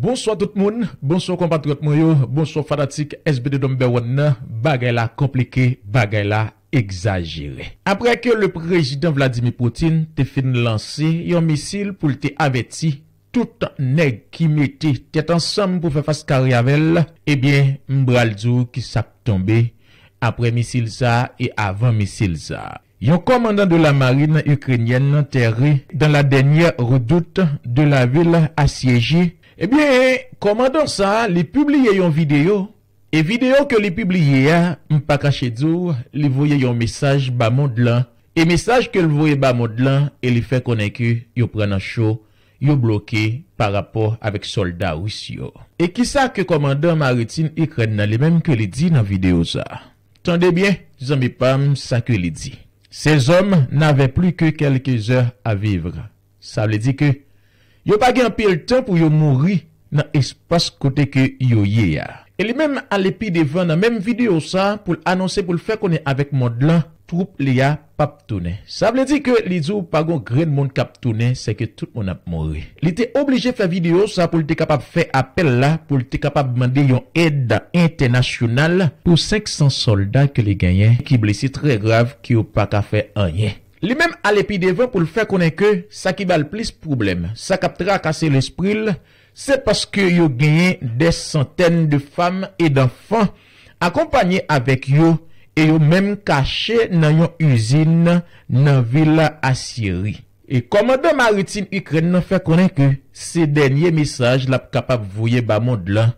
Bonsoy tout moun, bonsoy kompatriot moun yo, bonsoy fanatik SBD dombe wonna, bagay la komplike, bagay la exagire. Apre ke le prejidant Vladimir Poutine te fin lansi, yon misil pou te aveti, tout neg ki meti te ansam pou fefas kariavel, ebyen mbral zou ki sak tombe apre misil za e avan misil za. Yon komandan de la marine ukrenyen nan teri dan la denye redoute de la vil asyeji, Ebyen, komandant sa li publiye yon videyo. E videyo ke li publiye ya, mpa kache dzo, li voye yon mesaj ba mod lan. E mesaj ke li voye ba mod lan, e li fe konen ke yo prena chou, yo bloke par rapport avek soldat ou siyo. E ki sa ke komandant Maritine yi kren nan li menm ke li di nan videyo sa? Tande bien, zan mi pam sa ke li di. Se zom nan ve pli ke kelke zor a vivre. Sa le di ke... Yo pa gen an pi el ten pou yo mori nan espas kote ke yo ye ya. E li menm an le pi devan nan menm video sa pou l'anonsen pou l'fè konen avèk mod lan, troup li ya pap tounen. Sa ble di ke li zou pa gon gren moun kap tounen se ke tout moun ap mori. Li te oblije fè video sa pou l te kapab fè apel la pou l te kapab mande yon edda internasyonal pou sek san soldat ke li genyen ki blesi trè grav ki yo pa ka fè anyen. Li menm al epi devan pou l fè konen ke, sa ki val plis problem. Sa kap tra kase l espril, se paske yo genyen de santen de fam e de fan akompanyen avek yo, e yo menm kache nan yon usine nan vila asiri. E komon de ma rutin ukren nan fè konen ke, se denye misaj la pou kapap voye ba mod lan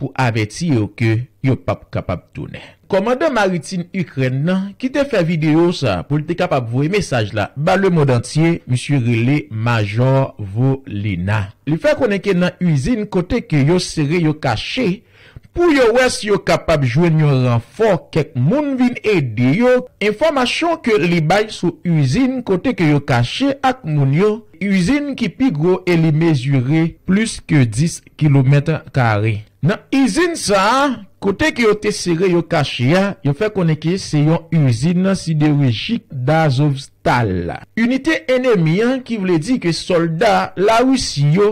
pou aveti yo ke. yo pap kapap toune. Komando maritin Ukren nan, ki te fe video sa, pou li te kapap vwe mesaj la, ba le mod antye, M. Rile, Major Volina. Li fe konenke nan uzin, kote ke yo sere yo kache, pou yo wes yo kapap jwen yo ranfor kek moun vin edi yo, informasyon ke li bay sou uzin, kote ke yo kache ak nou nyo, uzin ki pi gro e li mezure plus ke 10 km kare. Nan izin sa, kote ki yo te sere yo kache ya, yo fe koneke se yon izin nan siderijik da zo vstal. Unite enemi yan ki vle di ke soldat la russi yo,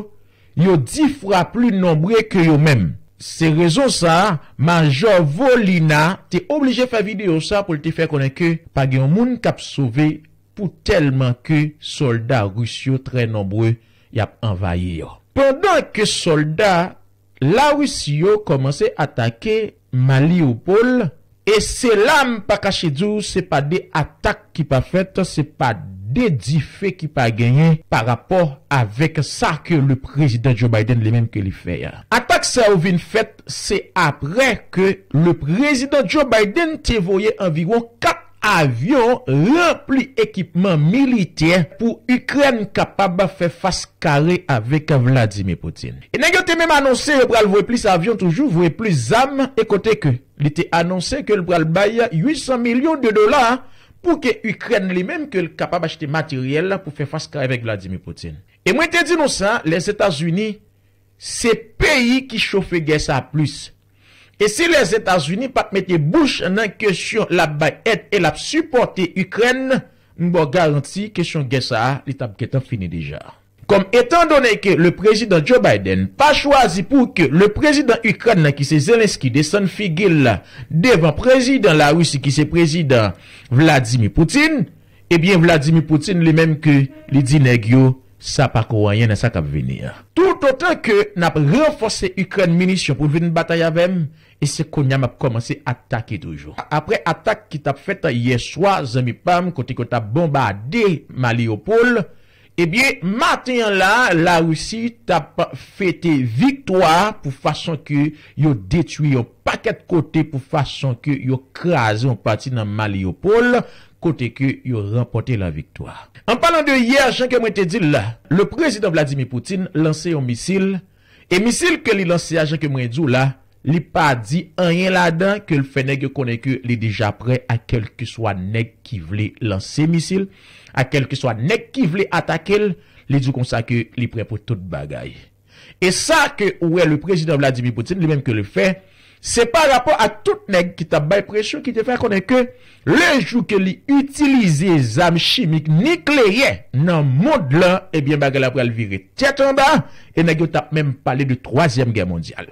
yo difra plu nombre ke yo men. Se rezon sa, major Volina te oblije fa vide yo sa pou te fe koneke pa gen moun kap sove pou telman ke soldat russi yo tre nombre yap envaye yo. Pendan ke soldat russi, La Rusyo komanse atake Mali ou Pol E selam pa kache djou, se pa de atake ki pa fet, se pa de dife ki pa genye Par rapport avek sa ke le prezident Joe Biden le menm ke li fe ya Atake sa ou vin fet, se apre ke le prezident Joe Biden te voye anviron 4 avyon rempli ekipman militer pou Ukren kapaba fe faskare avek Vladimir Poutin. E negyo te mèm anonsè le bral vwe plis avyon toujou vwe plis zam, ekote ke, li te anonsè ke le bral baye 800 milyon de dola pou ke Ukren li mèm ke kapaba chete materyel pou fe faskare avek Vladimir Poutin. E mwen te di nou sa, les Etats-Unis, se peyi ki chofe gè sa plis. E se les Etats-Unis pat mette bouch nan kesyon la bayet el ap supporte Ukren, mbo garanti kesyon gesa li tab ketan fini deja. Kom etan donen ke le prezident Joe Biden pa chwazi pou ke le prezident Ukren nan ki se zelenski de son figil devan prezident Laousi ki se prezident Vladimir Poutine, ebyen eh Vladimir Poutine li menm ke li di negyo sa pa kouanyen sa kap veni. Toten ke nap renfose Ukran minisyon pou ven batay avèm, e se konyam ap komanse atake toujou. Apre atake ki tap fète yeswa, zan mi pam, kote kote ap bombardè Maliopoul, e eh bie matin la, la ou si tap fète viktoa pou fason ke yo detui yo paket kote pou fason ke yo krasè an pati nan Maliopoul, kote ke yon rempote la viktwa. An palan de ye ajan ke mwen te di la, le prezident Vladimir Poutine lansè yon misil, e misil ke li lansè ajan ke mwen di ou la, li pa di an yon la dan, ke l fènek yo konen ke li deja pre akel ke swa nek ki vle lansè misil, akel ke swa nek ki vle atakel, li di konsa ke li pre pou tout bagay. E sa ke ouè le prezident Vladimir Poutine, li menm ke li fè, Se pa rapor a tout neg ki tap bay presyon ki te fè konen ke lejou ke li utilize zame chimik ni klerye nan mond lan, ebyen bagal apre alvire tèt an da, e neg yo tap menm pale di Troasyem Gen Mondial.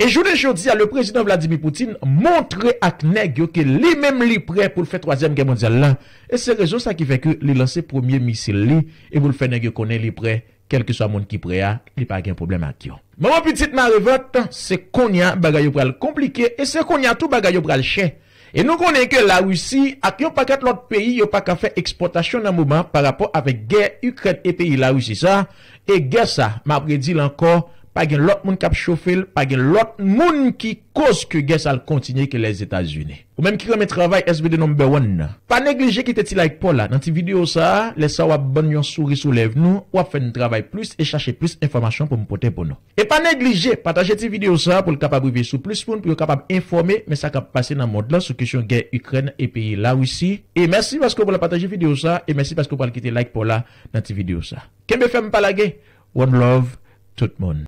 E jounen joudi a le eh prezident Vladimir Poutine montre ak neg yo ke li menm li pre pou l fè Troasyem Gen Mondial lan, e se rezon sa ki fè ke li lanse premier misil li, e bou l fè neg yo konen li pre. kel ki sa moun ki prea, li pa gen problem ak yon. Moun petit ma revot, se konyan bagay yo pral komplike, e se konyan tou bagay yo pral chen. E nou konen ke la wisi, ak yon pa ket lout peyi, yo pa ka fe eksportasyon nan mouman, pa rapor ave gè, ukred, e peyi la wisi sa, e gè sa, ma apre di lankor, pa gen lot moun kap chofil, pa gen lot moun ki kos ke gen sal kontinye ke les Etats-Unis. Ou menm ki reme travay SBD No. 1 nan. Pa neglije ki te ti like pou la nan ti video sa, lesa wap bon yon souri sou lev nou, wap fe ntravay plus e chache plus informasyon pou mpote bon nou. E pa neglije, pataje ti video sa pou l kapab vive sou plus pou l pou l kapab informe, men sa kap pase nan mod la sou kisyon gen Ukraine e peyi la ou si. E mersi paske pou la pataje video sa, e mersi paske pou la ki te like pou la nan ti video sa. Ken be fèm pala gen? One love, tout moun.